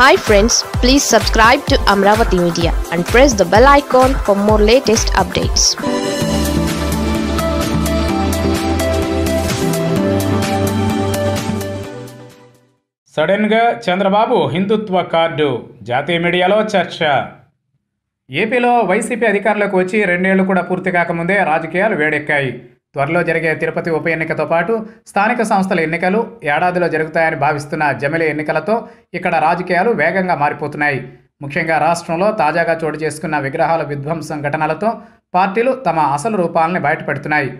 hi friends please subscribe to Amaravati media and press the bell icon for more latest updates సడన్గా చంద్రబాబు హిందుత్వ card జాతీయ మీడియాలో చర్చ ఏపీలో YCP అధికారులకు వచ్చి రెండేళ్లు కూడా పూర్తి కాకముందే రాజకీయాలు వేడెక్కాయి త్వరలో జరిగే తిరుపతి ఉప ఎన్నికతో పాటు స్థానిక సంస్థల ఎన్నికలు ఏడాదిలో జరుగుతాయని భావిస్తున్న జమిలి ఎన్నికలతో ఇక్కడ రాజకీయాలు వేగంగా మారిపోతున్నాయి ముఖ్యంగా రాష్ట్రంలో తాజాగా చోటు చేసుకున్న విగ్రహాల విధ్వంసం ఘటనలతో పార్టీలు తమ అసలు రూపాలని బయటపెడుతున్నాయి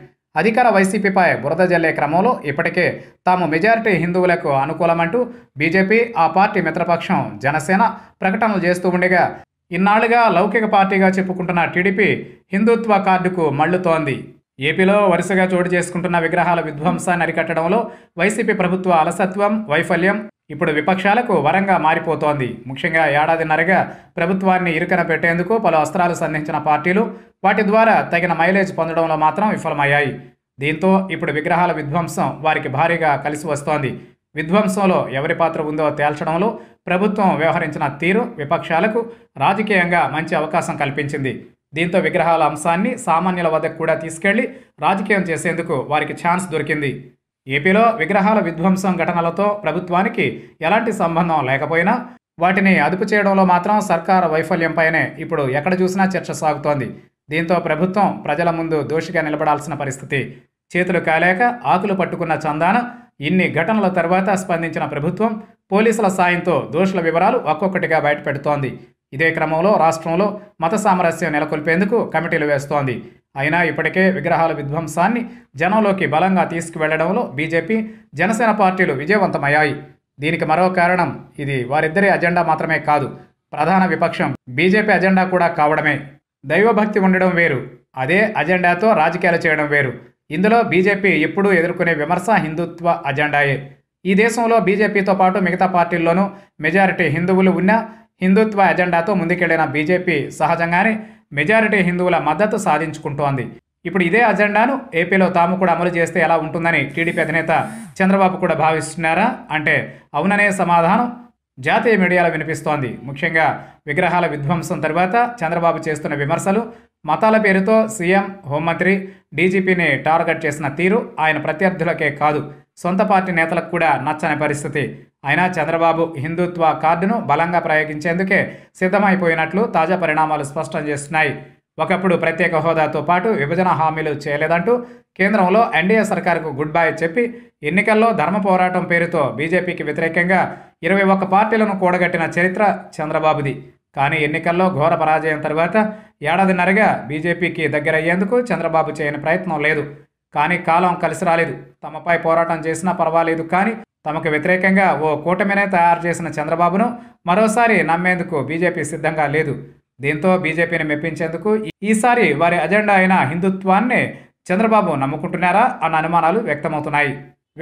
అధికార వైసీపీపై బురద జల్లే క్రమంలో ఇప్పటికే తాము మెజారిటీ హిందువులకు అనుకూలమంటూ బీజేపీ ఆ పార్టీ మిత్రపక్షం జనసేన ప్రకటనలు చేస్తూ ఉండగా ఇన్నాళ్లుగా లౌకిక పార్టీగా చెప్పుకుంటున్న టీడీపీ హిందుత్వ కార్డుకు మళ్ళుతోంది ఏపీలో వరుసగా చోటు చేసుకుంటున్న విగ్రహాల విధ్వంసాన్ని అరికట్టడంలో వైసీపీ ప్రభుత్వ అలసత్వం వైఫల్యం ఇప్పుడు విపక్షాలకు వరంగా మారిపోతోంది ముఖ్యంగా ఏడాదిన్నరగా ప్రభుత్వాన్ని ఇరుకన పెట్టేందుకు పలు అస్త్రాలు సంధించిన పార్టీలు వాటి ద్వారా తగిన మైలేజ్ పొందడంలో మాత్రం విఫలమయ్యాయి దీంతో ఇప్పుడు విగ్రహాల విధ్వంసం వారికి భారీగా కలిసి వస్తోంది విధ్వంసంలో ఎవరి పాత్ర ఉందో తేల్చడంలో ప్రభుత్వం వ్యవహరించిన తీరు విపక్షాలకు రాజకీయంగా మంచి అవకాశం కల్పించింది దీంతో విగ్రహాల అంశాన్ని సామాన్యుల వద్దకు కూడా తీసుకెళ్లి రాజకీయం చేసేందుకు వారికి ఛాన్స్ దొరికింది ఏపీలో విగ్రహాల విధ్వంసం ఘటనలతో ప్రభుత్వానికి ఎలాంటి సంబంధం లేకపోయినా వాటిని అదుపు చేయడంలో మాత్రం సర్కార్ వైఫల్యంపైనే ఇప్పుడు ఎక్కడ చూసినా చర్చ సాగుతోంది దీంతో ప్రభుత్వం ప్రజల ముందు దోషిగా నిలబడాల్సిన పరిస్థితి చేతులు కాలేక ఆకులు పట్టుకున్న చందాన ఇన్ని ఘటనల తర్వాత స్పందించిన ప్రభుత్వం పోలీసుల సాయంతో దోషుల వివరాలు ఒక్కొక్కటిగా బయటపెడుతోంది ఇదే క్రమంలో రాష్ట్రంలో మత సామరస్యం నెలకొల్పేందుకు కమిటీలు వేస్తోంది అయినా ఇప్పటికే విగ్రహాల విధ్వంసాన్ని జనంలోకి బలంగా తీసుకువెళ్లడంలో బీజేపీ జనసేన పార్టీలు విజయవంతమయ్యాయి దీనికి మరో కారణం ఇది వారిద్దరి అజెండా మాత్రమే కాదు ప్రధాన విపక్షం బీజేపీ అజెండా కూడా కావడమే దైవభక్తి ఉండడం వేరు అదే అజెండాతో రాజకీయాలు చేయడం వేరు ఇందులో బీజేపీ ఎప్పుడూ ఎదుర్కొనే విమర్శ హిందుత్వ అజెండాయే ఈ దేశంలో బీజేపీతో పాటు మిగతా పార్టీల్లోనూ మెజారిటీ హిందువులు ఉన్నా హిందుత్వ ఎజెండాతో ముందుకెళ్లిన బీజేపీ సహజంగానే మెజారిటీ హిందువుల మద్దతు సాధించుకుంటోంది ఇప్పుడు ఇదే అజెండాను ఏపీలో తాము కూడా అమలు చేస్తే ఎలా ఉంటుందని టీడీపీ అధినేత చంద్రబాబు కూడా భావిస్తున్నారా అంటే అవుననే సమాధానం జాతీయ మీడియాలో వినిపిస్తోంది ముఖ్యంగా విగ్రహాల విధ్వంసం తర్వాత చంద్రబాబు చేస్తున్న విమర్శలు మతాల పేరుతో సీఎం హోంమంత్రి డీజీపీని టార్గెట్ చేసిన తీరు ఆయన ప్రత్యర్థులకే కాదు సొంత పార్టీ నేతలకు కూడా నచ్చని పరిస్థితి అయినా చంద్రబాబు హిందుత్వ కార్డును బలంగా ప్రయోగించేందుకే సిద్ధమైపోయినట్లు తాజా పరిణామాలు స్పష్టం చేస్తున్నాయి ఒకప్పుడు ప్రత్యేక హోదాతో పాటు విభజన హామీలు చేయలేదంటూ కేంద్రంలో ఎన్డీఏ సర్కారుకు గుడ్ బై చెప్పి ఎన్నికల్లో ధర్మ పోరాటం పేరుతో బీజేపీకి వ్యతిరేకంగా ఇరవై ఒక్క పార్టీలను కూడగట్టిన చరిత్ర చంద్రబాబుది కానీ ఎన్నికల్లో ఘోర పరాజయం తర్వాత ఏడాదిన్నరగా బీజేపీకి దగ్గరయ్యేందుకు చంద్రబాబు చేయని ప్రయత్నం లేదు కానీ కాలం కలిసి రాలేదు తమపై పోరాటం చేసినా పర్వాలేదు కానీ తమకు వ్యతిరేకంగా ఓ కూటమినే తయారు చేసిన చంద్రబాబును మరోసారి నమ్మేందుకు బీజేపీ సిద్ధంగా లేదు దీంతో బీజేపీని మెప్పించేందుకు ఈసారి వారి అజెండా అయిన హిందుత్వాన్ని చంద్రబాబు నమ్ముకుంటున్నారా అన్న అనుమానాలు వ్యక్తమవుతున్నాయి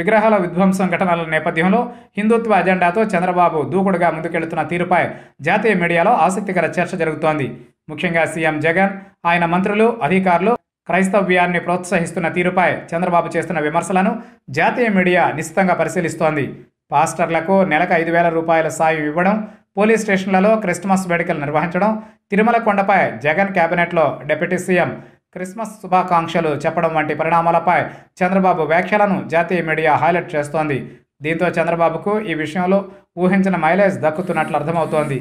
విగ్రహాల విధ్వంసం ఘటనల నేపథ్యంలో హిందుత్వ అజెండాతో చంద్రబాబు దూకుడుగా ముందుకెళ్తున్న తీరుపై జాతీయ మీడియాలో ఆసక్తికర చర్చ జరుగుతోంది ముఖ్యంగా సీఎం జగన్ ఆయన మంత్రులు అధికారులు క్రైస్తవ్యాన్ని ప్రోత్సహిస్తున్న తీరుపై చంద్రబాబు చేస్తున్న విమర్శలను జాతీయ మీడియా నిశ్చితంగా పరిశీలిస్తోంది పాస్టర్లకు నెలకు ఐదు వేల రూపాయల సాయం ఇవ్వడం పోలీస్ స్టేషన్లలో క్రిస్మస్ వేడుకలు నిర్వహించడం తిరుమల కొండపై జగన్ క్యాబినెట్లో డిప్యూటీ సీఎం క్రిస్మస్ శుభాకాంక్షలు చెప్పడం వంటి పరిణామాలపై చంద్రబాబు వ్యాఖ్యలను జాతీయ మీడియా హైలైట్ చేస్తోంది దీంతో చంద్రబాబుకు ఈ విషయంలో ఊహించిన మైలేజ్ దక్కుతున్నట్లు అర్థమవుతోంది